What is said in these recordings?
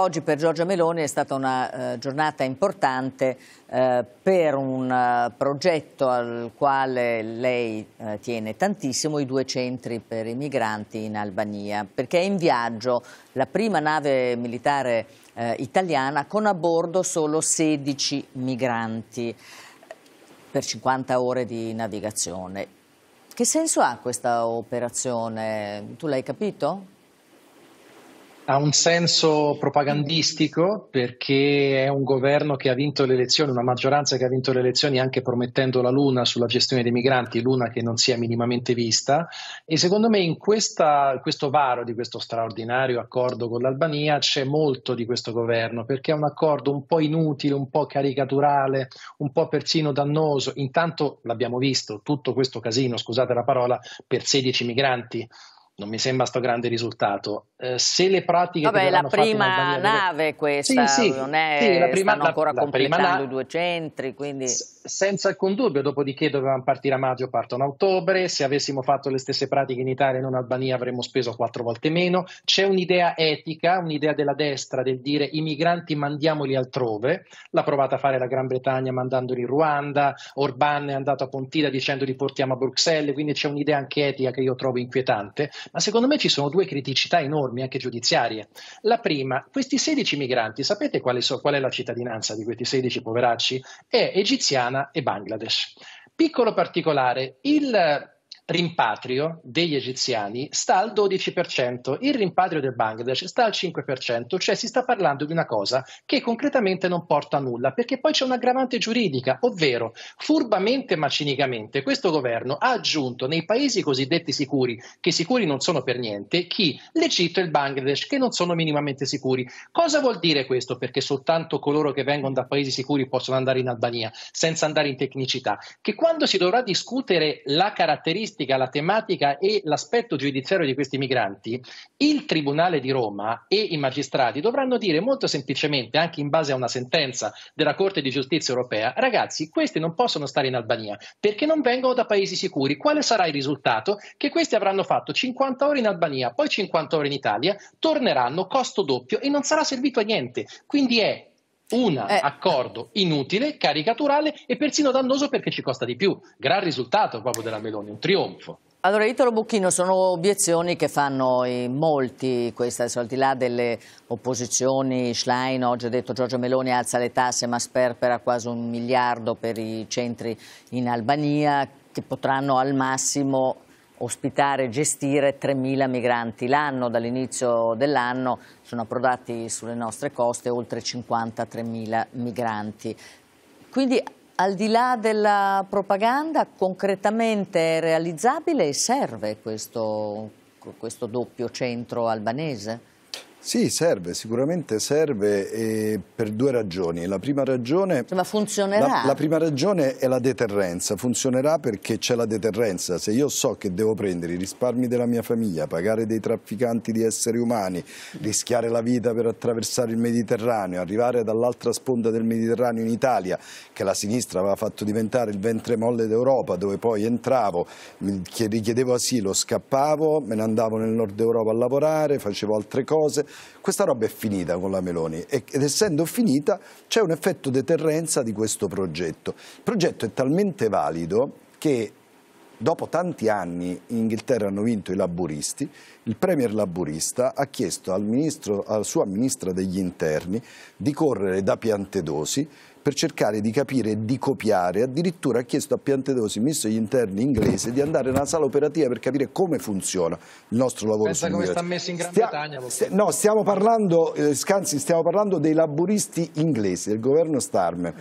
oggi per Giorgia Meloni è stata una eh, giornata importante eh, per un eh, progetto al quale lei eh, tiene tantissimo, i due centri per i migranti in Albania, perché è in viaggio la prima nave militare eh, italiana con a bordo solo 16 migranti per 50 ore di navigazione. Che senso ha questa operazione? Tu l'hai capito? ha un senso propagandistico perché è un governo che ha vinto le elezioni, una maggioranza che ha vinto le elezioni anche promettendo la luna sulla gestione dei migranti, luna che non si è minimamente vista e secondo me in questa, questo varo di questo straordinario accordo con l'Albania c'è molto di questo governo perché è un accordo un po' inutile, un po' caricaturale, un po' persino dannoso. Intanto l'abbiamo visto, tutto questo casino, scusate la parola, per 16 migranti non mi sembra sto grande risultato. Eh, se le pratiche Vabbè, la prima nave questa, sì, sì, non è sì, la prima, stanno ancora la, completando la prima, i due centri, quindi... S- senza alcun dubbio, dopodiché dovevano partire a maggio, partono a ottobre, se avessimo fatto le stesse pratiche in Italia e non in Albania avremmo speso quattro volte meno, c'è un'idea etica, un'idea della destra del dire i migranti mandiamoli altrove, l'ha provata a fare la Gran Bretagna mandandoli in Ruanda, Orban è andato a Pontida dicendo li portiamo a Bruxelles, quindi c'è un'idea anche etica che io trovo inquietante, ma secondo me ci sono due criticità enormi, anche giudiziarie. La prima, questi 16 migranti, sapete qual è, qual è la cittadinanza di questi 16 poveracci? È egiziana Pakistan e Bangladesh. Piccolo particolare, il rimpatrio degli egiziani sta al 12%, il rimpatrio del Bangladesh sta al 5%, cioè si sta parlando di una cosa che concretamente non porta a nulla, perché poi c'è un'aggravante giuridica, ovvero furbamente ma cinicamente questo governo ha aggiunto nei paesi cosiddetti sicuri, che sicuri non sono per niente, chi? L'Egitto e il Bangladesh, che non sono minimamente sicuri. Cosa vuol dire questo? Perché soltanto coloro che vengono da paesi sicuri possono andare in Albania, senza andare in tecnicità, che quando si dovrà discutere la caratteristica tempistica, la tematica e l'aspetto giudiziario di questi migranti, il Tribunale di Roma e i magistrati dovranno dire molto semplicemente, anche in base a una sentenza della Corte di Giustizia europea, ragazzi, questi non possono stare in Albania perché non vengono da paesi sicuri. Quale sarà il risultato? Che questi avranno fatto 50 ore in Albania, poi 50 ore in Italia, torneranno, costo doppio e non sarà servito a niente. Quindi è un eh. accordo inutile, caricaturale e persino dannoso perché ci costa di più. Gran risultato proprio della Meloni, un trionfo. Allora, Italo Bucchino, sono obiezioni che fanno in molti, questa, al di là delle opposizioni, Schlein, oggi ha detto Giorgio Meloni alza le tasse ma sperpera quasi un miliardo per i centri in Albania, che potranno al massimo ospitare e gestire 3.000 migranti l'anno. Dall'inizio dell'anno sono approdati sulle nostre coste oltre 53.000 migranti. Quindi al di là della propaganda concretamente è realizzabile e serve questo, questo doppio centro albanese? Sì, serve, sicuramente serve eh, per due ragioni. La prima ragione, Ma funzionerà? La, la prima ragione è la deterrenza, funzionerà perché c'è la deterrenza. Se io so che devo prendere i risparmi della mia famiglia, pagare dei trafficanti di esseri umani, rischiare la vita per attraversare il Mediterraneo, arrivare dall'altra sponda del Mediterraneo in Italia, che la sinistra aveva fatto diventare il ventre molle d'Europa, dove poi entravo, richiedevo asilo, scappavo, me ne andavo nel nord Europa a lavorare, facevo altre cose, questa roba è finita con la Meloni ed essendo finita c'è un effetto deterrenza di questo progetto. Il progetto è talmente valido che dopo tanti anni in Inghilterra hanno vinto i laburisti, il premier laburista ha chiesto al ministro, alla sua ministra degli interni di correre da Piantedosi per cercare di capire e di copiare. Addirittura ha chiesto a Piantedosi, ministro degli interni inglese, di andare nella sala operativa per capire come funziona il nostro lavoro. Pensa come sta messo in Gran Stia Bretagna. St no, stiamo parlando, eh, Scanzi, stiamo parlando dei laburisti inglesi, del governo Starmer.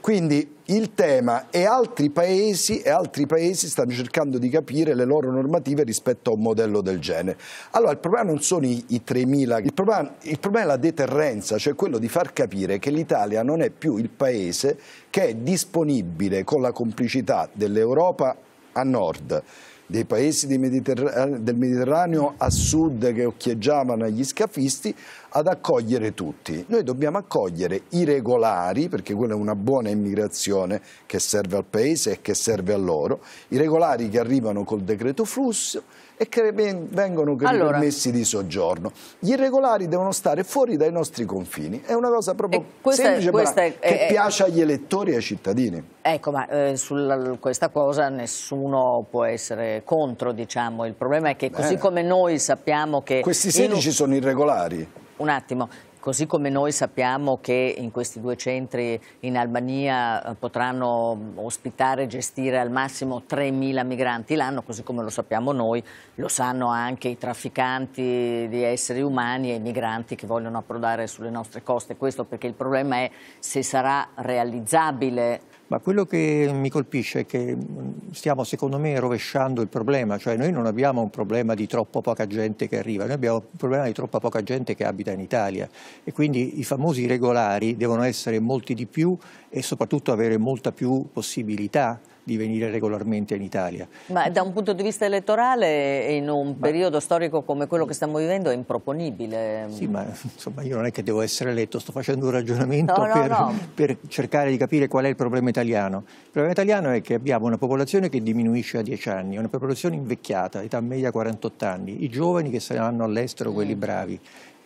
Quindi il tema è altri paesi e altri paesi stanno cercando di capire le loro normative rispetto a un modello del genere. Allora il problema non sono i, i 3.000, il problema, il problema è la deterrenza, cioè quello di far capire che l'Italia non è più il paese paese che è disponibile con la complicità dell'Europa a nord, dei paesi del Mediterraneo a sud che occhieggiavano agli scafisti ad accogliere tutti. Noi dobbiamo accogliere i regolari, perché quella è una buona immigrazione che serve al paese e che serve a loro, i regolari che arrivano col decreto flusso e che vengono allora. permessi di soggiorno. Gli irregolari devono stare fuori dai nostri confini. È una cosa proprio semplice è, è, che è, piace agli elettori e ai cittadini. Ecco, ma eh, su questa cosa nessuno può essere contro, diciamo. Il problema è che così Bene. Eh. come noi sappiamo che... Questi 16 in... sono irregolari. Un attimo, Così come noi sappiamo che in questi due centri in Albania eh, potranno ospitare e gestire al massimo 3.000 migranti l'anno, così come lo sappiamo noi, lo sanno anche i trafficanti di esseri umani e i migranti che vogliono approdare sulle nostre coste. Questo perché il problema è se sarà realizzabile ma quello che mi colpisce è che mm, stiamo, secondo me, rovesciando il problema, cioè noi non abbiamo un problema di troppo poca gente che arriva, noi abbiamo un problema di troppa poca gente che abita in Italia e quindi i famosi regolari devono essere molti di più e soprattutto avere molta più possibilità di venire regolarmente in Italia. Ma da un punto di vista elettorale, in un ma, periodo storico come quello che stiamo vivendo, è improponibile. Sì, ma insomma, io non è che devo essere eletto, sto facendo un ragionamento no, no, per, no. per, cercare di capire qual è il problema italiano. Il problema italiano è che abbiamo una popolazione che diminuisce a 10 anni, una popolazione invecchiata, età media 48 anni, i giovani che se ne vanno all'estero, mm. quelli mm. bravi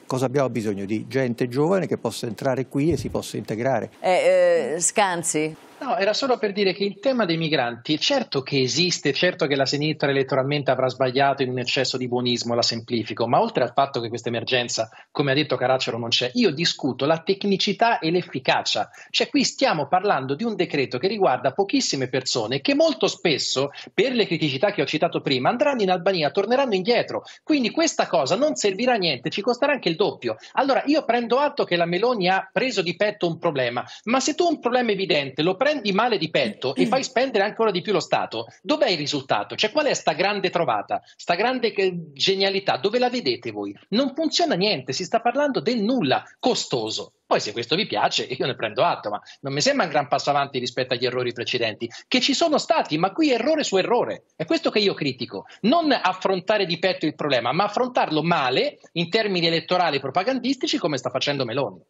cosa abbiamo bisogno? Di gente giovane che possa entrare qui e si possa integrare. Eh, eh, scanzi, No, era solo per dire che il tema dei migranti, certo che esiste, certo che la sinistra elettoralmente avrà sbagliato in un eccesso di buonismo, la semplifico, ma oltre al fatto che questa emergenza, come ha detto Caracciolo, non c'è, io discuto la tecnicità e l'efficacia. Cioè qui stiamo parlando di un decreto che riguarda pochissime persone che molto spesso, per le criticità che ho citato prima, andranno in Albania, torneranno indietro. Quindi questa cosa non servirà a niente, ci costerà anche il doppio. Allora io prendo atto che la Meloni ha preso di petto un problema, ma se tu un problema evidente lo prendi prendi male di petto e mm. fai spendere ancora di più lo Stato, dov'è il risultato? Cioè, qual è sta grande trovata, sta grande genialità? Dove la vedete voi? Non funziona niente, si sta parlando del nulla, costoso. Poi se questo vi piace, io ne prendo atto, ma non mi sembra un gran passo avanti rispetto agli errori precedenti, che ci sono stati, ma qui errore su errore. È questo che io critico. Non affrontare di petto il problema, ma affrontarlo male in termini elettorali propagandistici come sta facendo Meloni.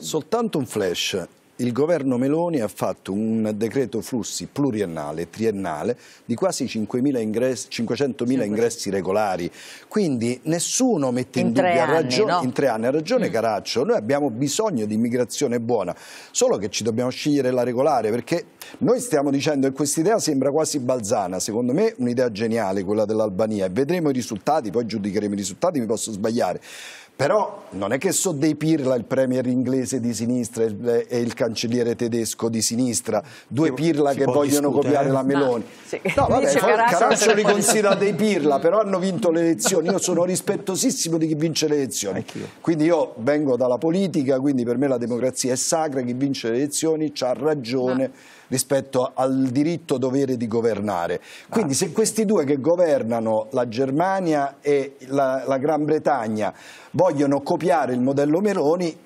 Soltanto un flash il governo Meloni ha fatto un decreto flussi pluriennale, triennale, di quasi 500.000 ingressi, regolari. Quindi nessuno mette in, in dubbio, anni, ragione, no? in tre anni, ha ragione mm. Caraccio, noi abbiamo bisogno di immigrazione buona, solo che ci dobbiamo scegliere la regolare, perché noi stiamo dicendo che questa idea sembra quasi balzana, secondo me è un'idea geniale quella dell'Albania, vedremo i risultati, poi giudicheremo i risultati, mi posso sbagliare. Però non è che so dei Pirla, il premier inglese di sinistra e il cancelliere tedesco di sinistra, due Pirla si che vogliono discutere. copiare la Meloni. Ma, sì. No, vabbè, Caraccio, Caraccio li considera dei Pirla, però hanno vinto le elezioni. Io sono rispettosissimo di chi vince le elezioni. Quindi io vengo dalla politica, quindi per me la democrazia è sacra, chi vince le elezioni ha ragione. Ma rispetto al diritto dovere di governare. Quindi se questi due che governano la Germania e la, la Gran Bretagna vogliono copiare il modello Meloni,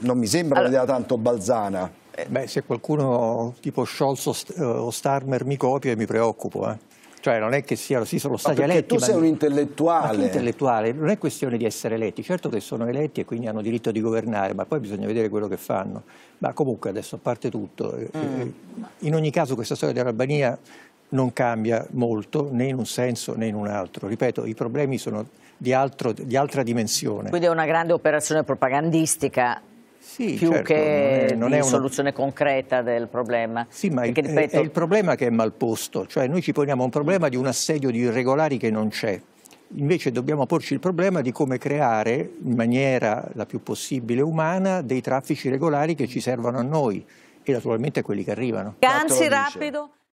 non mi sembra allora... un'idea tanto balzana. Eh, beh, se qualcuno tipo Scholz eh, o Starmer mi copia mi preoccupo. Eh cioè non è che siano, sì, sono stati eletti. tu sei ma, un intellettuale. intellettuale. Non è questione di essere eletti, certo che sono eletti e quindi hanno diritto di governare, ma poi bisogna vedere quello che fanno. Ma comunque adesso, a parte tutto, eh, mm. Eh, in ogni caso questa storia dell'Albania non cambia molto né in un senso né in un altro. Ripeto, i problemi sono di, altro, di altra dimensione. Quindi è una grande operazione propagandistica sì, più certo, che non è, non è una soluzione concreta del problema. Sì, ma Perché, ripeto... è, è il problema che è mal posto, cioè noi ci poniamo un problema di un assedio di irregolari che non c'è. Invece dobbiamo porci il problema di come creare in maniera la più possibile umana dei traffici regolari che ci servono a noi e naturalmente a quelli che arrivano. Anzi, rapido.